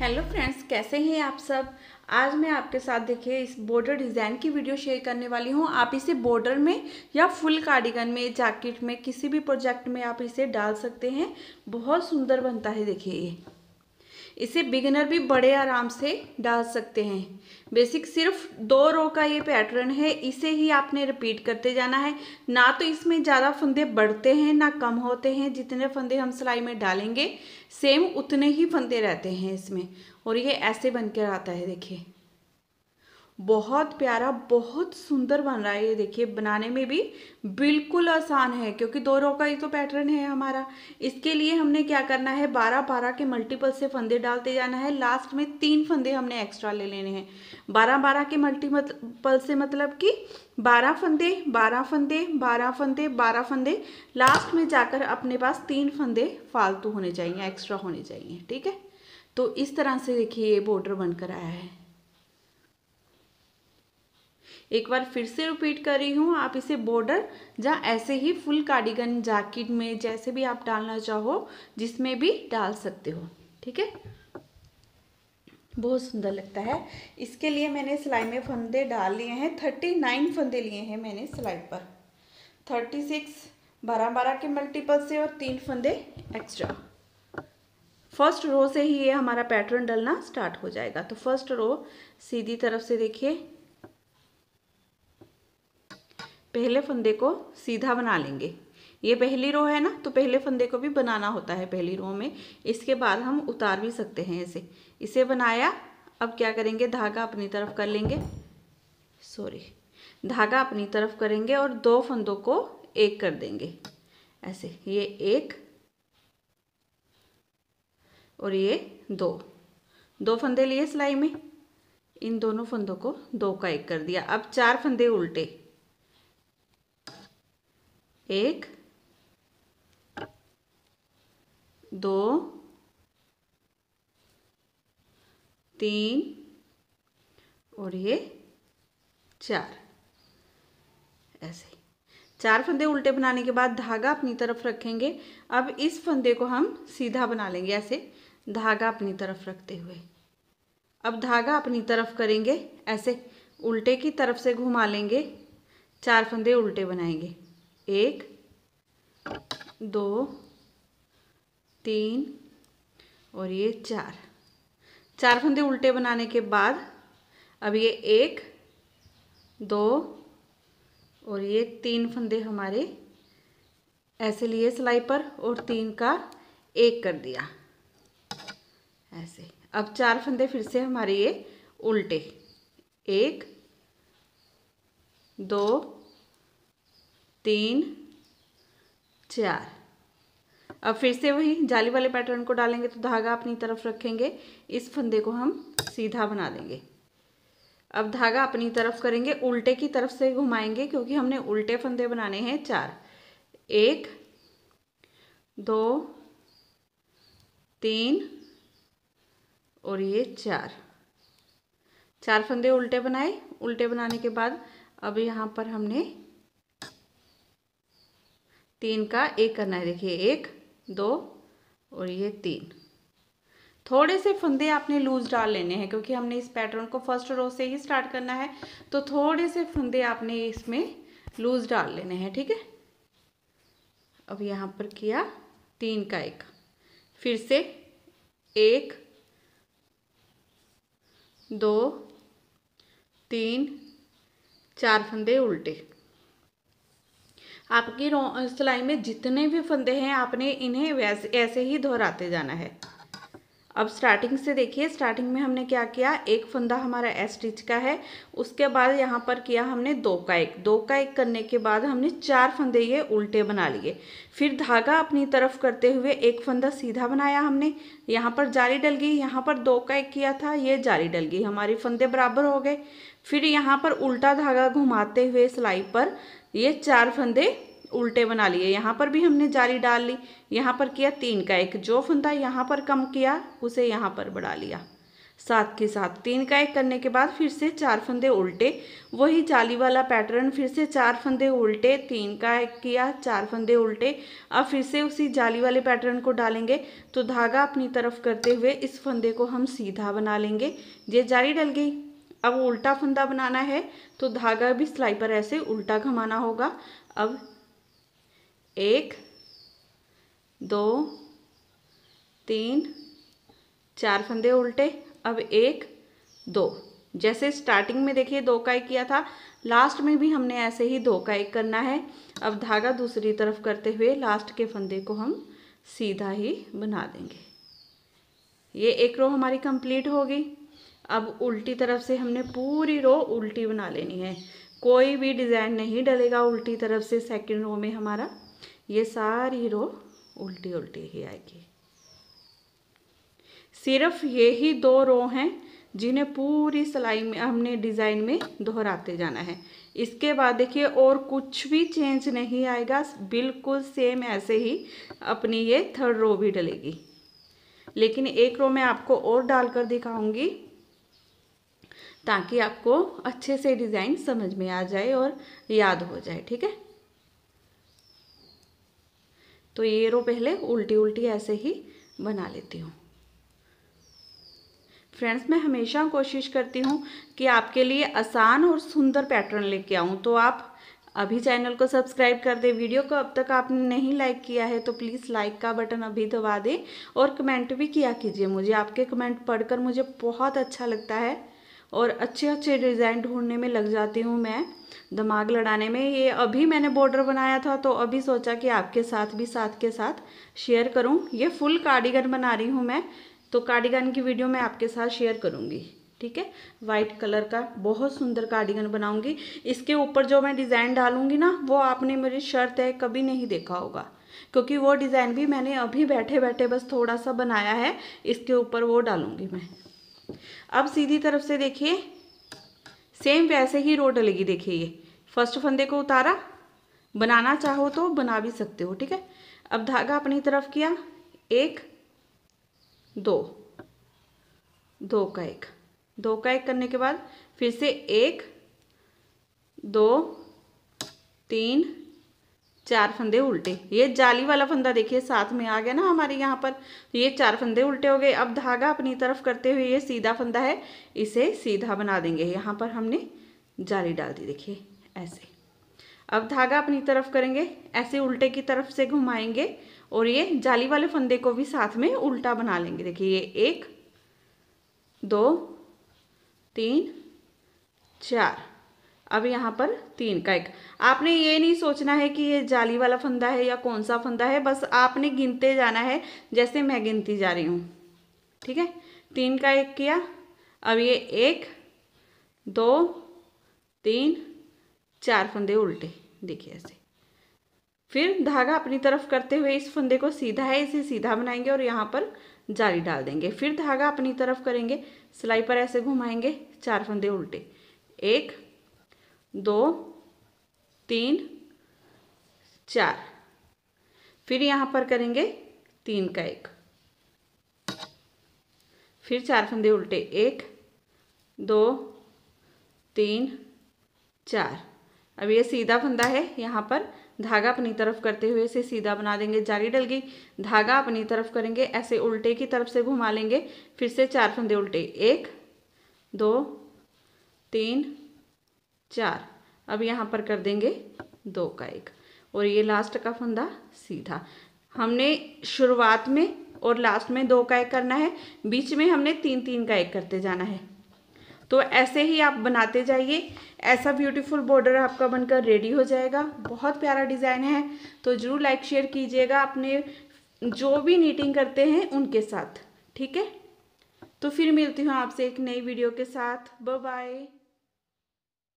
hello friends कैसे हैं आप सब आज मैं आपके साथ देखिए इस बॉर्डर डिज़ाइन की वीडियो शेयर करने वाली हूँ आप इसे बॉर्डर में या फुल कार्डिगन में जैकेट में किसी भी प्रोजेक्ट में आप इसे डाल सकते हैं बहुत सुंदर बनता है देखिए ये इसे बिगिनर भी बड़े आराम से डाल सकते हैं बेसिक सिर्फ दो रो का ये पैटर्न है इसे ही आपने रिपीट करते जाना है ना तो इसमें ज़्यादा फंदे बढ़ते हैं ना कम होते हैं जितने फंदे हम सिलाई में डालेंगे सेम उतने ही फंदे रहते हैं इसमें और ये ऐसे बनकर आता है देखिए बहुत प्यारा बहुत सुंदर बन रहा है ये देखिए बनाने में भी बिल्कुल आसान है क्योंकि दो रो का ही तो पैटर्न है हमारा इसके लिए हमने क्या करना है बारह बारह के मल्टीपल से फंदे डालते जाना है लास्ट में तीन फंदे हमने एक्स्ट्रा ले लेने हैं बारह बारह के मल्टीपल से मतलब कि बारह फंदे बारह फंदे बारह फंदे बारह फंदे लास्ट में जाकर अपने पास तीन फंदे फालतू होने चाहिए एक्स्ट्रा होने चाहिए ठीक है तो इस तरह से देखिए ये बॉर्डर बनकर आया है एक बार फिर से रिपीट कर रही हूँ आप इसे बॉर्डर या ऐसे ही फुल कार्डिगन जैकेट में जैसे भी आप डालना चाहो जिसमें भी डाल सकते हो ठीक है बहुत सुंदर लगता है इसके लिए मैंने सिलाई में फंदे डाल लिए हैं थर्टी नाइन फंदे लिए हैं मैंने सिलाई पर थर्टी सिक्स बारह बारह के मल्टीपल से और तीन फंदे एक्स्ट्रा फर्स्ट रो से ही ये हमारा पैटर्न डलना स्टार्ट हो जाएगा तो फर्स्ट रो सीधी तरफ से देखिए पहले फंदे को सीधा बना लेंगे ये पहली रो है ना तो पहले फंदे को भी बनाना होता है पहली रो में इसके बाद हम उतार भी सकते हैं इसे इसे बनाया अब क्या करेंगे धागा अपनी तरफ कर लेंगे सॉरी धागा अपनी तरफ करेंगे और दो फंदों को एक कर देंगे ऐसे ये एक और ये दो दो फंदे लिए सिलाई में इन दोनों फंदों को दो का एक कर दिया अब चार फंदे उल्टे एक दो तीन और ये चार ऐसे चार फंदे उल्टे बनाने के बाद धागा अपनी तरफ रखेंगे अब इस फंदे को हम सीधा बना लेंगे ऐसे धागा अपनी तरफ रखते हुए अब धागा अपनी तरफ करेंगे ऐसे उल्टे की तरफ से घुमा लेंगे चार फंदे उल्टे बनाएंगे एक दो तीन और ये चार चार फंदे उल्टे बनाने के बाद अब ये एक दो और ये तीन फंदे हमारे ऐसे लिए सिलाई पर और तीन का एक कर दिया ऐसे अब चार फंदे फिर से हमारे ये उल्टे एक दो तीन चार अब फिर से वही जाली वाले पैटर्न को डालेंगे तो धागा अपनी तरफ रखेंगे इस फंदे को हम सीधा बना देंगे अब धागा अपनी तरफ करेंगे उल्टे की तरफ से घुमाएंगे क्योंकि हमने उल्टे फंदे बनाने हैं चार एक दो तीन और ये चार चार फंदे उल्टे बनाए उल्टे बनाने के बाद अब यहाँ पर हमने तीन का एक करना है देखिए एक दो और ये तीन थोड़े से फंदे आपने लूज डाल लेने हैं क्योंकि हमने इस पैटर्न को फर्स्ट रो से ही स्टार्ट करना है तो थोड़े से फंदे आपने इसमें लूज डाल लेने हैं ठीक है अब यहाँ पर किया तीन का एक फिर से एक दो तीन चार फंदे उल्टे आपकी सिलाई में जितने भी फंदे हैं आपने इन्हें वैसे ऐसे ही दोहराते जाना है अब स्टार्टिंग से देखिए स्टार्टिंग में हमने क्या किया एक फंदा हमारा एस स्टिच का है उसके बाद यहाँ पर किया हमने दो का एक दो का एक करने के बाद हमने चार फंदे ये उल्टे बना लिए फिर धागा अपनी तरफ करते हुए एक फंदा सीधा बनाया हमने यहाँ पर जाली डल गई यहाँ पर दो का एक किया था ये जाली डल गई हमारे फंदे बराबर हो गए फिर यहाँ पर उल्टा धागा घुमाते हुए सिलाई पर ये चार फंदे उल्टे बना लिए यहाँ पर भी हमने जाली डाल ली यहाँ पर किया तीन का एक जो फंदा यहाँ पर कम किया उसे यहाँ पर बढ़ा लिया साथ के साथ तीन का एक करने के बाद फिर से चार फंदे उल्टे वही जाली वाला पैटर्न फिर से चार फंदे उल्टे तीन का एक किया चार फंदे उल्टे अब फिर से उसी जाली वाले पैटर्न को डालेंगे तो धागा अपनी तरफ करते हुए इस फंदे को हम सीधा बना लेंगे ये जाली डल गई अब उल्टा फंदा बनाना है तो धागा भी सिलाई पर ऐसे उल्टा घुमाना होगा अब एक दो तीन चार फंदे उल्टे अब एक दो जैसे स्टार्टिंग में देखिए दो का एक किया था लास्ट में भी हमने ऐसे ही दो का एक करना है अब धागा दूसरी तरफ करते हुए लास्ट के फंदे को हम सीधा ही बना देंगे ये एक रो हमारी कंप्लीट होगी अब उल्टी तरफ से हमने पूरी रो उल्टी बना लेनी है कोई भी डिज़ाइन नहीं डलेगा उल्टी तरफ से सेकंड रो में हमारा ये सारी रो उल्टी उल्टी ही आएगी सिर्फ ये ही दो रो हैं जिन्हें पूरी सिलाई में हमने डिज़ाइन में दोहराते जाना है इसके बाद देखिए और कुछ भी चेंज नहीं आएगा बिल्कुल सेम ऐसे ही अपनी ये थर्ड रो भी डलेगी लेकिन एक रो मैं आपको और डालकर दिखाऊंगी ताकि आपको अच्छे से डिज़ाइन समझ में आ जाए और याद हो जाए ठीक है तो ये रो पहले उल्टी उल्टी ऐसे ही बना लेती हूँ फ्रेंड्स मैं हमेशा कोशिश करती हूँ कि आपके लिए आसान और सुंदर पैटर्न लेके आऊँ तो आप अभी चैनल को सब्सक्राइब कर दें वीडियो को अब तक आपने नहीं लाइक किया है तो प्लीज़ लाइक का बटन अभी दबा दें और कमेंट भी किया कीजिए मुझे आपके कमेंट पढ़कर मुझे बहुत अच्छा लगता है और अच्छे अच्छे डिज़ाइन ढूंढने में लग जाती हूँ मैं दिमाग लड़ाने में ये अभी मैंने बॉर्डर बनाया था तो अभी सोचा कि आपके साथ भी साथ के साथ शेयर करूँ ये फुल कार्डिगन बना रही हूँ मैं तो कार्डिगन की वीडियो मैं आपके साथ शेयर करूँगी ठीक है वाइट कलर का बहुत सुंदर कार्डिगन बनाऊंगी इसके ऊपर जो मैं डिज़ाइन डालूंगी ना वो आपने मेरी शर्त है कभी नहीं देखा होगा क्योंकि वो डिज़ाइन भी मैंने अभी बैठे बैठे बस थोड़ा सा बनाया है इसके ऊपर वो डालूंगी मैं अब सीधी तरफ से देखिए सेम वैसे ही रो डलेगी देखिए ये फर्स्ट फंदे को उतारा बनाना चाहो तो बना भी सकते हो ठीक है अब धागा अपनी तरफ किया एक दो दो का एक दो का एक करने के बाद फिर से एक दो तीन चार फंदे उल्टे ये जाली वाला फंदा देखिए साथ में आ गया ना हमारे यहाँ पर तो ये चार फंदे उल्टे हो गए अब धागा अपनी तरफ करते हुए ये सीधा फंदा है इसे सीधा बना देंगे यहाँ पर हमने जाली डाल दी देखिए ऐसे अब धागा अपनी तरफ करेंगे ऐसे उल्टे की तरफ से घुमाएंगे और ये जाली वाले फंदे को भी साथ में उल्टा बना लेंगे देखिए ये एक दो तीन चार अब यहाँ पर तीन का एक आपने ये नहीं सोचना है कि ये जाली वाला फंदा है या कौन सा फंदा है बस आपने गिनते जाना है जैसे मैं गिनती जा रही हूँ ठीक है तीन का एक किया अब ये एक दो तीन चार फंदे उल्टे देखिए ऐसे फिर धागा अपनी तरफ करते हुए इस फंदे को सीधा है इसे सीधा बनाएंगे और यहाँ पर जाली डाल देंगे फिर धागा अपनी तरफ करेंगे सिलाई पर ऐसे घुमाएंगे चार फंदे उल्टे एक दो तीन चार फिर यहाँ पर करेंगे तीन का एक फिर चार फंदे उल्टे एक दो तीन चार अब ये सीधा फंदा है यहाँ पर धागा अपनी तरफ करते हुए इसे सीधा बना देंगे जाली डल गई धागा अपनी तरफ करेंगे ऐसे उल्टे की तरफ से घुमा लेंगे फिर से चार फंदे उल्टे एक दो तीन चार अब यहाँ पर कर देंगे दो का एक और ये लास्ट का फंदा सीधा हमने शुरुआत में और लास्ट में दो का एक करना है बीच में हमने तीन तीन का एक करते जाना है तो ऐसे ही आप बनाते जाइए ऐसा ब्यूटीफुल बॉर्डर आपका बनकर रेडी हो जाएगा बहुत प्यारा डिज़ाइन है तो ज़रूर लाइक शेयर कीजिएगा अपने जो भी नीटिंग करते हैं उनके साथ ठीक है तो फिर मिलती हूँ आपसे एक नई वीडियो के साथ बाय